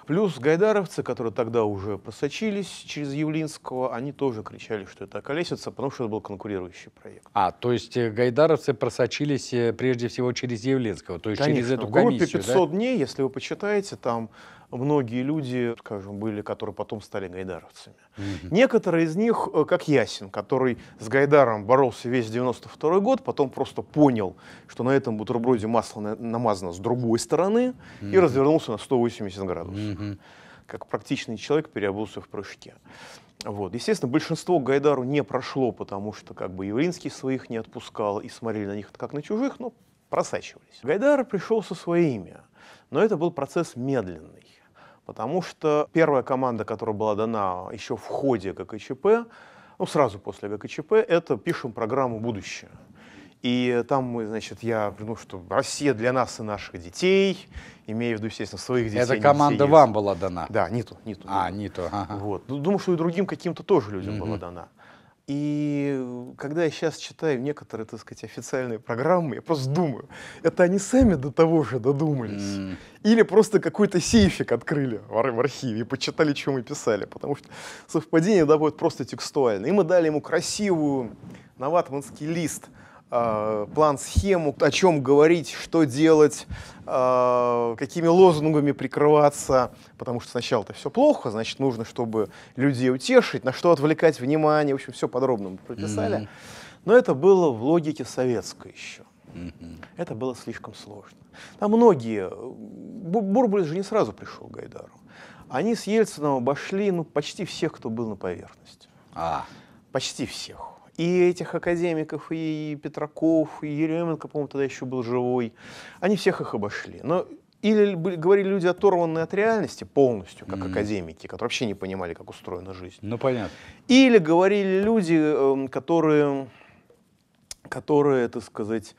Плюс гайдаровцы, которые тогда уже просочились через Явлинского, они тоже кричали, что это «Околесица», потому что это был конкурирующий проект. А, то есть э, гайдаровцы просочились э, прежде всего через Явлинского, то есть Конечно, через эту комиссию, в группе 500 да? дней, если вы почитаете, там многие люди, скажем, были, которые потом стали гайдаровцами. Mm-hmm. Некоторые из них, э, как Ясин, который с Гайдаром боролся весь 92 год, потом просто понял, что на этом бутерброде масло на- намазано с другой стороны mm-hmm. и развернулся на 180 градусов. Mm-hmm. Как практичный человек переобулся в прыжке. Вот. Естественно, большинство Гайдару не прошло, потому что как бы Явлинский своих не отпускал и смотрели на них как на чужих, но просачивались. Гайдар пришел со имя, но это был процесс медленный. Потому что первая команда, которая была дана еще в ходе ГКЧП, ну, сразу после ГКЧП, это «Пишем программу будущее». И там мы, значит, я, ну что, Россия для нас и наших детей, имея в виду, естественно, своих детей. Эта команда вам была дана? Да, Ниту. Ниту а, Ниту. Ага. Вот. Ну, думаю, что и другим каким-то тоже людям угу. была дана. И э, когда я сейчас читаю некоторые, так сказать, официальные программы, я просто думаю, это они сами до того же додумались. Mm. Или просто какой-то сейфик открыли в, архиве и почитали, что мы писали. Потому что совпадение да, будет просто текстуально. И мы дали ему красивую новатманский лист – а, план, схему, о чем говорить, что делать, а, какими лозунгами прикрываться, потому что сначала-то все плохо, значит, нужно, чтобы людей утешить, на что отвлекать внимание, в общем, все подробно мы прописали. Mm-hmm. Но это было в логике советской еще. Mm-hmm. Это было слишком сложно. Там многие, Бурбулис же не сразу пришел к Гайдару. Они с Ельцином обошли ну, почти всех, кто был на поверхности. А. Почти всех и этих академиков, и Петраков, и Еременко, по-моему, тогда еще был живой, они всех их обошли. Но или были, говорили люди, оторванные от реальности полностью, как mm. академики, которые вообще не понимали, как устроена жизнь. Ну, понятно. Или говорили люди, эм, которые, которые так сказать,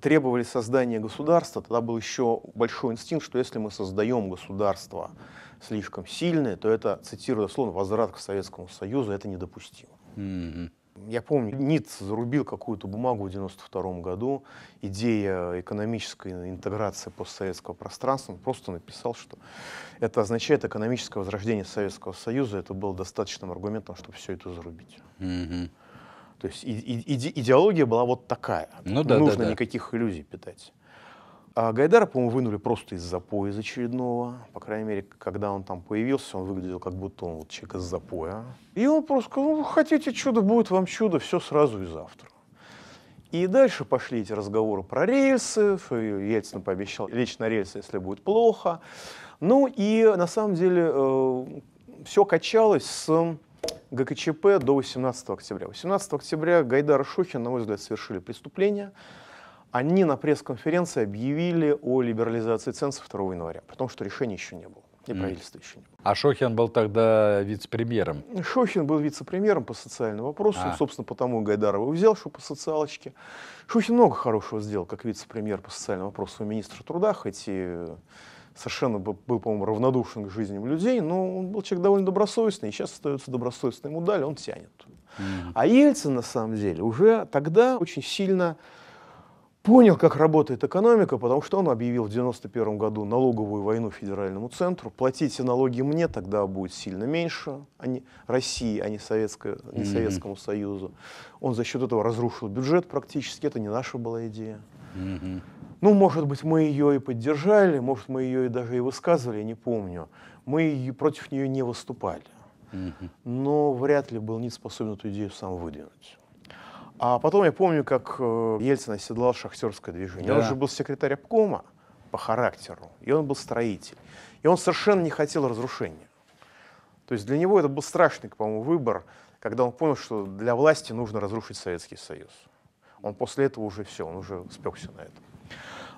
требовали создания государства. Тогда был еще большой инстинкт, что если мы создаем государство слишком сильное, то это, цитирую словно, возврат к Советскому Союзу, это недопустимо. Mm-hmm. Я помню, НИТ зарубил какую-то бумагу в 92 году, идея экономической интеграции постсоветского пространства, он просто написал, что это означает экономическое возрождение Советского Союза, это было достаточным аргументом, чтобы все это зарубить. mm То есть и, и, иде, идеология была вот такая. Ну, да, Нужно да, да. никаких иллюзий питать. А Гайдара, по-моему, вынули просто из запоя из очередного. По крайней мере, когда он там появился, он выглядел как будто он вот человек из запоя. И он просто сказал, ну, хотите чудо, будет вам чудо, все сразу и завтра. И дальше пошли эти разговоры про рельсы, э, Ельцин пообещал лечь на рельсы, если будет плохо. Ну и на самом деле э, все качалось с ГКЧП до 18 октября. 18 октября Гайдар и Шухин, на мой взгляд, совершили преступление – они на пресс-конференции объявили о либерализации цен со 2 января, при том, что решения еще не было. И mm. правительство еще не было. А Шохин был тогда вице-премьером? Шохин был вице-премьером по социальным вопросам. А. Собственно, потому Гайдарова взял, что по социалочке. Шохин много хорошего сделал, как вице-премьер по социальным вопросам и министр труда, хоть и совершенно был, был по-моему, равнодушен к жизням людей, но он был человек довольно добросовестный, и сейчас остается добросовестным, ему дали, он тянет. Mm. А Ельцин, на самом деле, уже тогда очень сильно понял, как работает экономика, потому что он объявил в 1991 году налоговую войну федеральному центру. Платите налоги мне, тогда будет сильно меньше а не России, а не, Советское, не Советскому mm-hmm. Союзу. Он за счет этого разрушил бюджет практически, это не наша была идея. Mm-hmm. Ну, может быть, мы ее и поддержали, может, мы ее и даже и высказывали, я не помню. Мы против нее не выступали. Mm-hmm. Но вряд ли был не способен эту идею сам выдвинуть. А потом я помню, как э, Ельцин оседлал шахтерское движение. Да. Он же был секретарь обкома по характеру, и он был строитель. И он совершенно не хотел разрушения. То есть для него это был страшный, по-моему, выбор, когда он понял, что для власти нужно разрушить Советский Союз. Он после этого уже все, он уже спекся на этом.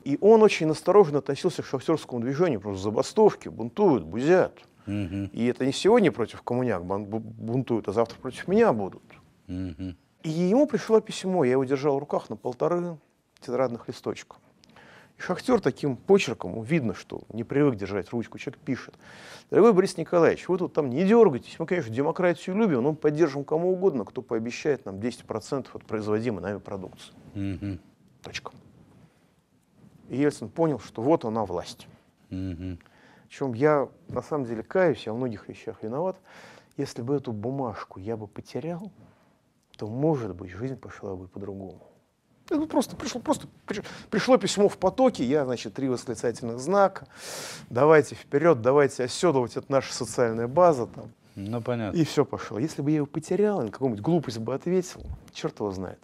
И он очень осторожно относился к шахтерскому движению, потому что забастовки, бунтуют, бузят. Угу. И это не сегодня против коммуняк бунтуют, а завтра против меня будут. Угу. И ему пришло письмо, я его держал в руках на полторы тетрадных листочков. И шахтер таким почерком, видно, что не привык держать ручку, человек пишет. Дорогой Борис Николаевич, вы тут там не дергайтесь, мы, конечно, демократию любим, но мы поддержим кому угодно, кто пообещает нам 10% от производимой нами продукции. mm Точка. И Ельцин понял, что вот она власть. mm Причем я на самом деле каюсь, я в многих вещах виноват. Если бы эту бумажку я бы потерял, что, может быть, жизнь пошла бы по-другому. Ну, ну просто пришло, просто пришло письмо в потоке, я, значит, три восклицательных знака, давайте вперед, давайте оседлывать это наша социальная база там. Ну, понятно. И все пошло. Если бы я его потерял, на какую-нибудь глупость бы ответил, черт его знает.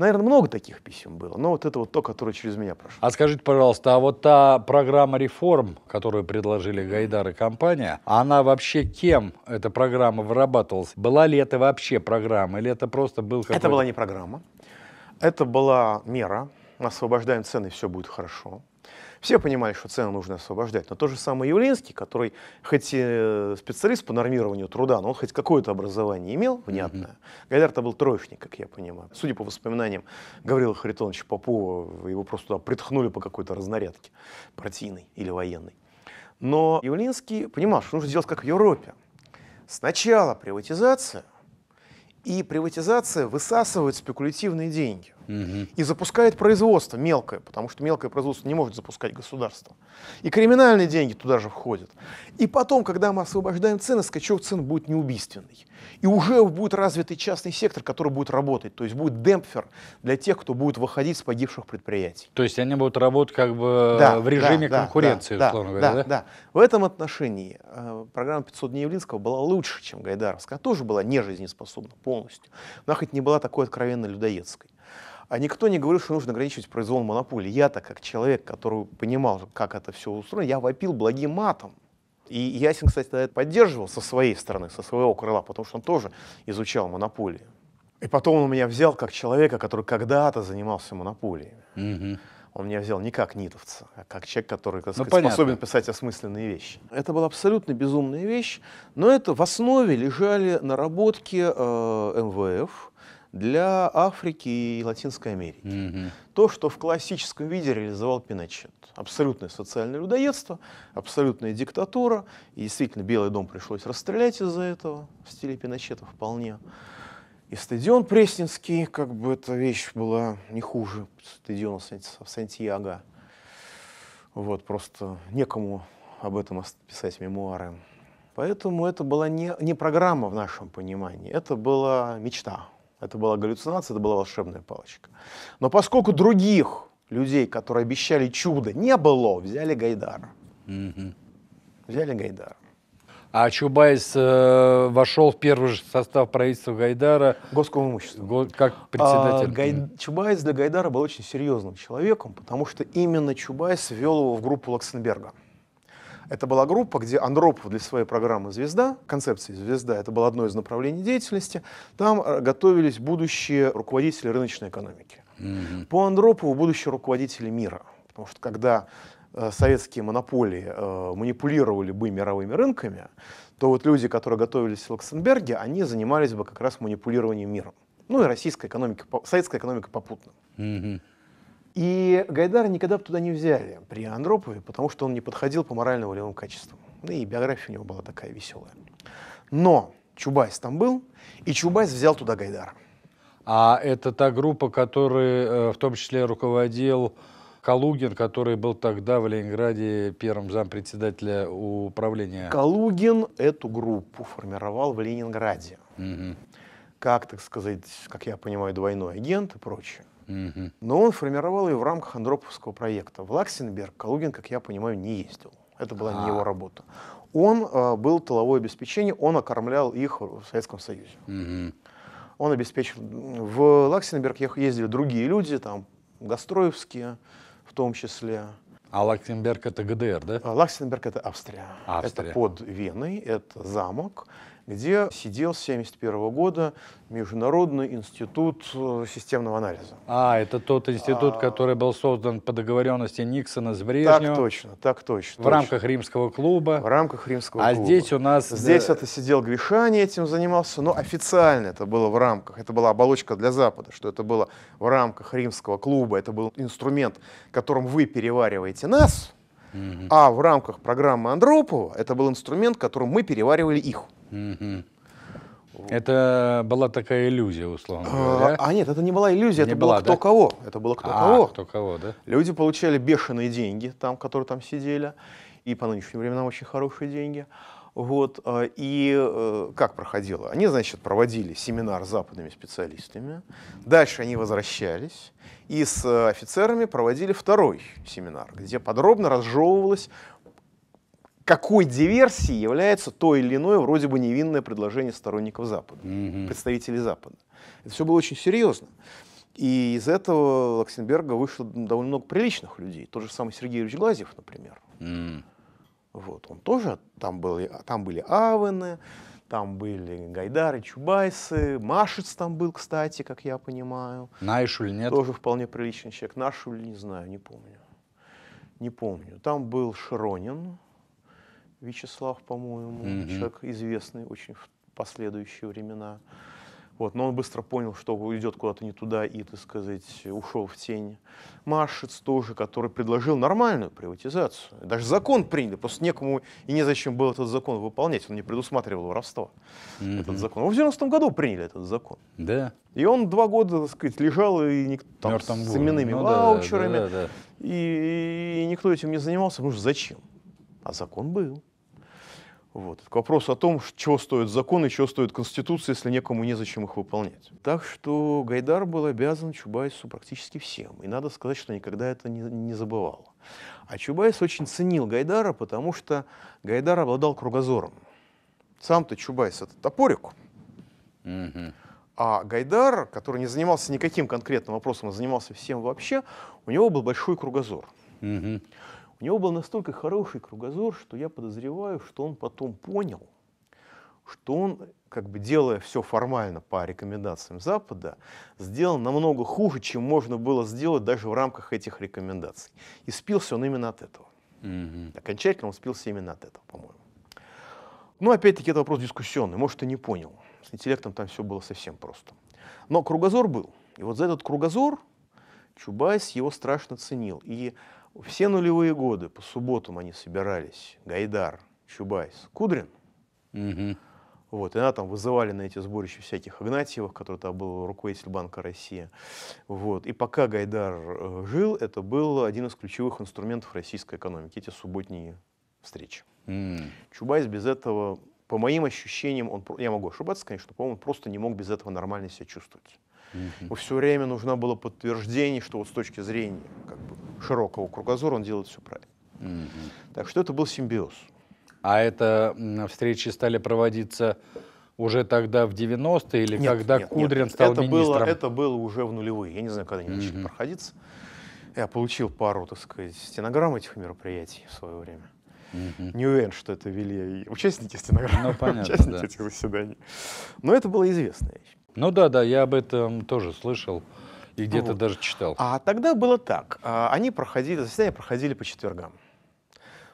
Наверное, много таких писем было, но вот это вот то, которое через меня прошло. А скажите, пожалуйста, а вот та программа реформ, которую предложили Гайдар и компания, она вообще кем, эта программа вырабатывалась? Была ли это вообще программа или это просто был какой-то... Это была не программа, это была мера, освобождаем цены, все будет хорошо. Все понимали, что цены нужно освобождать, но тот же самый Юлинский, который хоть и э, специалист по нормированию труда, но он хоть какое-то образование имел, внятное. Mm-hmm. Гайдар-то был троечник, как я понимаю. Судя по воспоминаниям Гаврила Харитоновича Попова, его просто туда притхнули по какой-то разнарядке партийной или военной. Но Юлинский понимал, что нужно делать как в Европе. Сначала приватизация, и приватизация высасывает спекулятивные деньги. Угу. И запускает производство мелкое, потому что мелкое производство не может запускать государство. И криминальные деньги туда же входят. И потом, когда мы освобождаем цены, скачок цен будет неубийственный. И уже будет развитый частный сектор, который будет работать. То есть будет демпфер для тех, кто будет выходить с погибших предприятий. То есть они будут работать как бы да, э, в режиме да, конкуренции, да, условно да, говоря, да, да? Да, В этом отношении э, программа 500 дней Явлинского была лучше, чем Гайдаровская. Она тоже была нежизнеспособна полностью. Но она хоть не была такой откровенно людоедской. А никто не говорил, что нужно ограничивать произвол монополии. Я-то, как человек, который понимал, как это все устроено, я вопил благим матом. И Ясин, кстати, это поддерживал со своей стороны, со своего крыла, потому что он тоже изучал монополии. И потом он меня взял как человека, который когда-то занимался монополиями. Угу. Он меня взял не как нитовца, а как человек, который так ну, сказать, ну, способен писать осмысленные вещи. Это была абсолютно безумная вещь, но это в основе лежали наработки э, МВФ, для Африки и Латинской Америки. Угу. То, что в классическом виде реализовал Пиночет. Абсолютное социальное людоедство, абсолютная диктатура. И действительно, Белый дом пришлось расстрелять из-за этого в стиле Пиночета вполне. И стадион Пресненский, как бы эта вещь была не хуже стадиона в Сантьяго. Вот, просто некому об этом писать мемуары. Поэтому это была не, не программа в нашем понимании, это была мечта. Это была галлюцинация, это была волшебная палочка. Но поскольку других людей, которые обещали чудо, не было, взяли Гайдара. Угу. Взяли Гайдара. А Чубайс э, вошел в первый же состав правительства Гайдара. Госкому имуществу. Го, как а, председатель. А, Гай, Чубайс для Гайдара был очень серьезным человеком, потому что именно Чубайс ввел его в группу Лаксенберга. Это была группа, где Андропов для своей программы «Звезда», концепции «Звезда» — это было одно из направлений деятельности, там э, готовились будущие руководители рыночной экономики. Mm-hmm. По Андропову будущие руководители мира. Потому что когда э, советские монополии э, манипулировали бы мировыми рынками, то вот люди, которые готовились в Лаксенберге, они занимались бы как раз манипулированием миром. Ну и российская экономика, советская экономика попутно. Mm-hmm. И Гайдара никогда бы туда не взяли при Андропове, потому что он не подходил по морально-волевым качествам. Да и биография у него была такая веселая. Но Чубайс там был, и Чубайс взял туда Гайдара. А это та группа, которой э, в том числе руководил Калугин, который был тогда в Ленинграде первым зампредседателя управления. Калугин эту группу формировал в Ленинграде. Угу. Как, так сказать, как я понимаю, двойной агент и прочее. Угу. Но он формировал ее в рамках андроповского проекта. В Лаксенберг Калугин, как я понимаю, не ездил. Это была а не его а. работа. Он э, был тыловое обеспечение, он окормлял их в Советском Союзе. Угу. Он обеспечил... В Лаксенберг ездили другие люди, там, Гастроевские в том числе. А Лаксенберг это ГДР, да? А Лаксенберг это Австрия. Австрия. Это под Веной, это замок, где сидел с 1971 года Международный институт э, системного анализа. А, это тот институт, а, который был создан по договоренности Никсона с Брежневым? Так точно, так точно. В точно. рамках римского клуба? В рамках римского а клуба. А здесь у нас... Э, здесь да... это сидел Гришани, этим занимался, но официально это было в рамках, это была оболочка для Запада, что это было в рамках римского клуба, это был инструмент, которым вы перевариваете нас, Угу. А в рамках программы Андропова это был инструмент, которым мы переваривали их. Угу. Это была такая иллюзия, условно а, говоря. А, а нет, это не была иллюзия, не это было кто да? кого. Это было кто а, кого. кто кого, да? Люди получали бешеные деньги, там, которые там сидели, и по нынешним временам очень хорошие деньги. Вот, а, и э, как проходило? Они, значит, проводили семинар с западными специалистами, дальше они возвращались и с офицерами проводили второй семинар, где подробно разжевывалось, какой диверсией является то или иное вроде бы невинное предложение сторонников Запада, mm-hmm. представителей Запада. Это все было очень серьезно. И из этого Лаксенберга вышло довольно много приличных людей. Тот же самый Сергей Юрьевич Глазьев, например. Mm. -hmm. Вот, он тоже, там, был, там были Авены, там были Гайдары, Чубайсы, Машец там был, кстати, как я понимаю. Найшуль нет? Тоже вполне приличный человек. Нашуль не знаю, не помню. Не помню. Там был Широнин, Вячеслав, по-моему, угу. человек известный очень в последующие времена. Вот, но он быстро понял, что идет куда-то не туда и, так сказать, ушел в тень. Машец тоже, который предложил нормальную приватизацию. Даже закон приняли, просто некому и незачем было этот закон выполнять. Он не предусматривал воровство, mm-hmm. этот закон. Его в 90 году приняли этот закон. Да. И он два года, так сказать, лежал и никто, там, с именными ну, ваучерами. да, да, да. И, и никто этим не занимался, потому что зачем? А закон был. Вот. К вопросу о том, чего стоят законы, чего стоит Конституция, если некому незачем их выполнять. Так что Гайдар был обязан Чубайсу практически всем. И надо сказать, что никогда это не, не забывал. А Чубайс очень ценил Гайдара, потому что Гайдар обладал кругозором. Сам-то Чубайс — это топорик. Угу. А Гайдар, который не занимался никаким конкретным вопросом, а занимался всем вообще, у него был большой кругозор. Угу. У него был настолько хороший кругозор, что я подозреваю, что он потом понял, что он, как бы делая все формально по рекомендациям Запада, сделал намного хуже, чем можно было сделать даже в рамках этих рекомендаций. И спился он именно от этого. Угу. Окончательно он спился именно от этого, по-моему. Ну, опять-таки, это вопрос дискуссионный. Может, ты не понял. С интеллектом там все было совсем просто. Но кругозор был. И вот за этот кругозор Чубайс его страшно ценил. И все нулевые годы по субботам они собирались. Гайдар, Чубайс, Кудрин. Угу. Вот, и она там вызывали на эти сборища всяких Игнатьевых, который там был руководитель Банка России. Вот. И пока Гайдар э, жил, это был один из ключевых инструментов российской экономики, эти субботние встречи. Mm. Чубайс без этого, по моим ощущениям, он, я могу ошибаться, конечно, по-моему, он просто не мог без этого нормально себя чувствовать. Угу. Все время нужно было подтверждение, что вот с точки зрения как бы, широкого кругозора он делает все правильно. Угу. Так что это был симбиоз. А это встречи стали проводиться уже тогда в 90-е или нет, когда нет, Кудрин нет. стал это министром? Было, это было уже в нулевые. Я не знаю, когда они угу. начали проходиться. Я получил пару, так сказать, стенограмм этих мероприятий в свое время. Угу. Не уверен, что это вели участники стенограмм ну, понятно, участники да. этих заседаний. Но это было известная вещь. Ну да, да, я об этом тоже слышал и где-то вот. даже читал. А тогда было так. А, они проходили, заседания проходили по четвергам.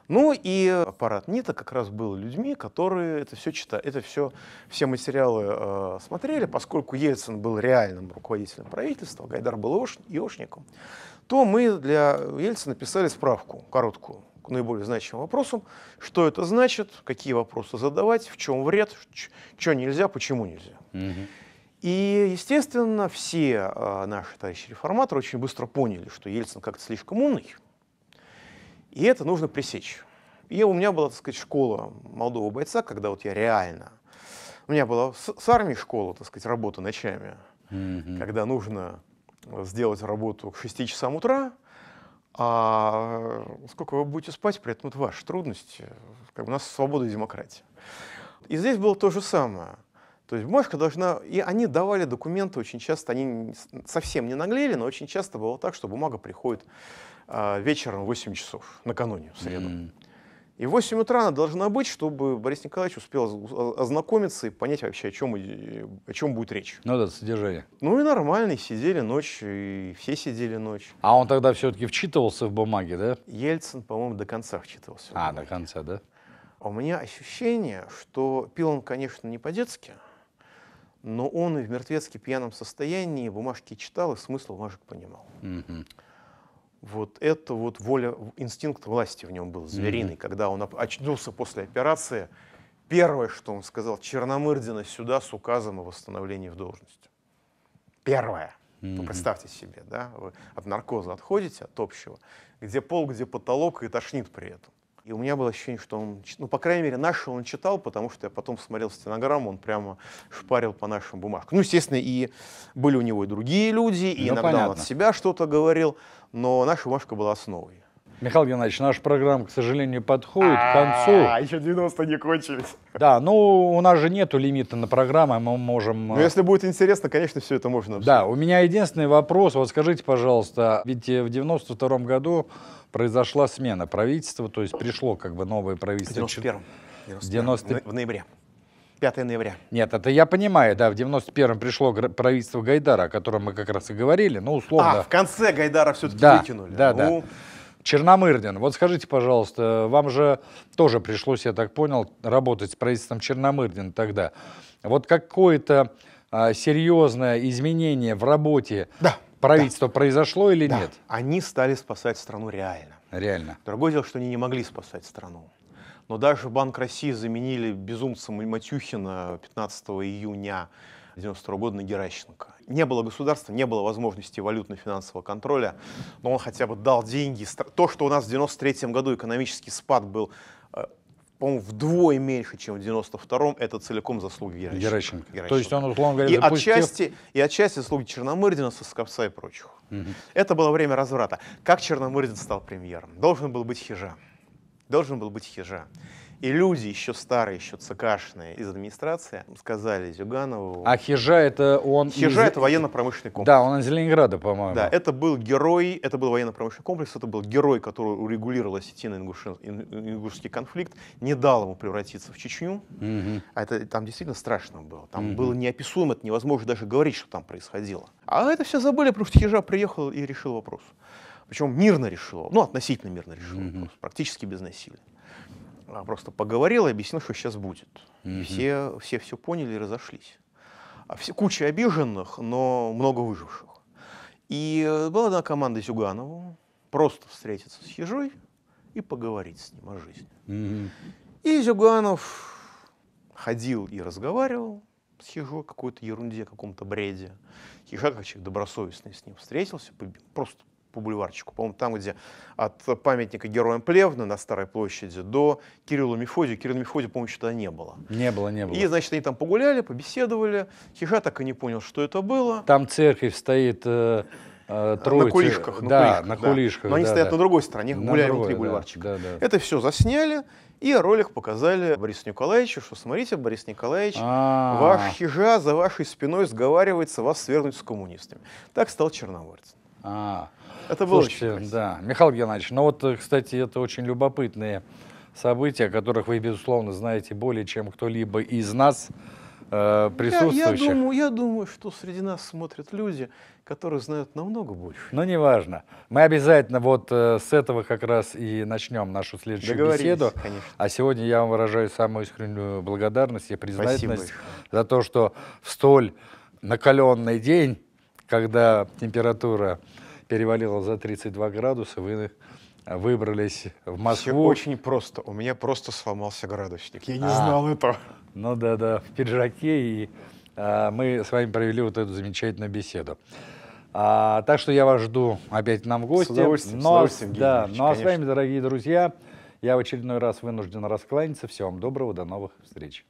Ну и аппарат НИТа как раз был людьми, которые это все читали, это все, все материалы э, смотрели, поскольку Ельцин был реальным руководителем правительства, Гайдар был ош, иошником, то мы для Ельцина писали справку короткую к наиболее значимым вопросам, что это значит, какие вопросы задавать, в чем вред, что нельзя, почему нельзя. Угу. И, естественно, все а, наши товарищи реформаторы очень быстро поняли, что Ельцин как-то слишком умный, и это нужно пресечь. И у меня была, так сказать, школа молодого бойца, когда вот я реально... У меня была с, с армией школа, так сказать, работа ночами, mm-hmm. когда нужно сделать работу к 6 часам утра, а сколько вы будете спать, при этом это ваши трудности. Как бы у нас свобода и демократия. И здесь было то же самое – то есть бумажка должна... И они давали документы очень часто, они совсем не наглели, но очень часто было так, что бумага приходит э, вечером в 8 часов, накануне, в среду. Mm. И в 8 утра она должна быть, чтобы Борис Николаевич успел ознакомиться и понять вообще, о чем, о чем будет речь. Ну да, содержание. Ну и нормально, и сидели ночь, и все сидели ночь. А он тогда все-таки вчитывался в бумаги, да? Ельцин, по-моему, до конца вчитывался. А, до конца, да? А у меня ощущение, что пил он, конечно, не по-детски, но он и в мертвецки пьяном состоянии бумажки читал и смысл бумажек понимал. mm Вот это вот воля, инстинкт власти в нем был звериный. mm Когда он очнулся после операции, первое, что он сказал, Черномырдина сюда с указом о восстановлении в должности. Первое. Mm-hmm. Ну, представьте себе, да, вы от наркоза отходите, от общего, где пол, где потолок и тошнит при этом. И у меня было ощущение, что он, ну, по крайней мере, наши он читал, потому что я потом смотрел стенограмму, он прямо шпарил по нашим бумажкам. Ну, естественно, и были у него и другие люди, и ну, иногда понятно. он от себя что-то говорил, но наша бумажка была основой. Михаил Геннадьевич, наша программа, к сожалению, подходит к концу. А, еще 90 не кончились. Да, ну у нас же нету лимита на программу, а мы можем... Ну если будет интересно, конечно, все это можно обсудить. Да, у меня единственный вопрос, вот скажите, пожалуйста, ведь э, в 92 году произошла смена правительства, то есть пришло как бы новое правительство. В 91-м. 90... В ноябре. 5 ноября. Нет, это я понимаю, да, в 91-м пришло правительство Гайдара, о котором мы как раз и говорили, но ну, условно... А, в конце Гайдара все-таки да, выкинули. Да, ну... да. Черномырдин, вот скажите, пожалуйста, вам же тоже пришлось, я так понял, работать с правительством Черномырдин тогда. Вот какое-то а, серьезное изменение в работе да, правительства да. произошло или да. нет? Они стали спасать страну реально. Реально. Другое дело, что они не могли спасать страну. Но даже Банк России заменили безумцем Матюхина 15 июня 92 года на Геращенко не было государства, не было возможности валютно-финансового контроля, но он хотя бы дал деньги. То, что у нас в 93 году экономический спад был, э, по-моему, вдвое меньше, чем в 92-м, это целиком заслуги Геращенко. Геращенко. Геращенко. То есть он, условно говоря, и запустил... отчасти, и отчасти заслуги Черномырдина, Соскопца и прочих. Угу. Это было время разврата. Как Черномырдин стал премьером? Должен был быть хижа. Должен был быть хижа. И люди еще старые, еще ЦКшные из администрации сказали Зюганову... А Хижа это он... Хижа из... это военно-промышленный комплекс. Да, он из Ленинграда, по-моему. Да, это был герой, это был военно-промышленный комплекс, это был герой, который урегулировал осетино-ингушский конфликт, не дал ему превратиться в Чечню. Угу. А это там действительно страшно было. Там угу. было неописуемо, это невозможно даже говорить, что там происходило. А это все забыли, потому что Хижа приехал и решил вопрос. Причем мирно решил, ну, относительно мирно решил mm вопрос, практически без насилия. А просто поговорил и объяснил, что сейчас будет. Угу. И все, все все поняли и разошлись. А все, куча обиженных, но много выживших. И э, была одна команда Зюганову просто встретиться с Ежой и поговорить с ним о жизни. Угу. И Зюганов ходил и разговаривал с Ежой какой-то ерунде, каком-то бреде. Ежа, как человек добросовестный, с ним встретился, просто по бульварчику, по-моему, там, где от памятника Героям Плевны на Старой площади до Кирилла Мефодию. Кирилла Мефодия, по-моему, что-то не было. Не было, не было. И, значит, они там погуляли, побеседовали. Хиха так и не понял, что это было. Там церковь стоит... Э... Тройцы. Э, на кулишках. На да, кулишках, на да. кулишках. Но они да, стоят да. на другой стороне, на гуляя внутри да, бульварчика. Да, да. Это все засняли, и ролик показали Борису Николаевичу, что смотрите, Борис Николаевич, А-а-а. ваш хижа за вашей спиной сговаривается вас свергнуть с коммунистами. Так стал черноморец. А, это было слушайте, очень да, Михаил Геннадьевич, ну вот, э, кстати, это очень любопытные события, о которых вы, безусловно, знаете более, чем кто-либо из нас э, присутствующих. Я, я, думаю, я думаю, что среди нас смотрят люди, которые знают намного больше. Но ну, неважно. Мы обязательно вот э, с этого как раз и начнем нашу следующую беседу. Конечно. А сегодня я вам выражаю самую искреннюю благодарность и признательность за то, что в столь накаленный день, когда температура перевалило за 32 градуса, вы э, выбрались в Москву. Все очень просто. У меня просто сломался градусник. Я не а, знал этого. Ну да, да, в пиджаке. И а, мы с вами провели вот эту замечательную беседу. А, так что я вас жду опять нам в гости. С удовольствием, но, с удовольствием, Да, Ильич, ну а с вами, дорогие друзья, я в очередной раз вынужден раскланяться. Всего вам доброго, до новых встреч.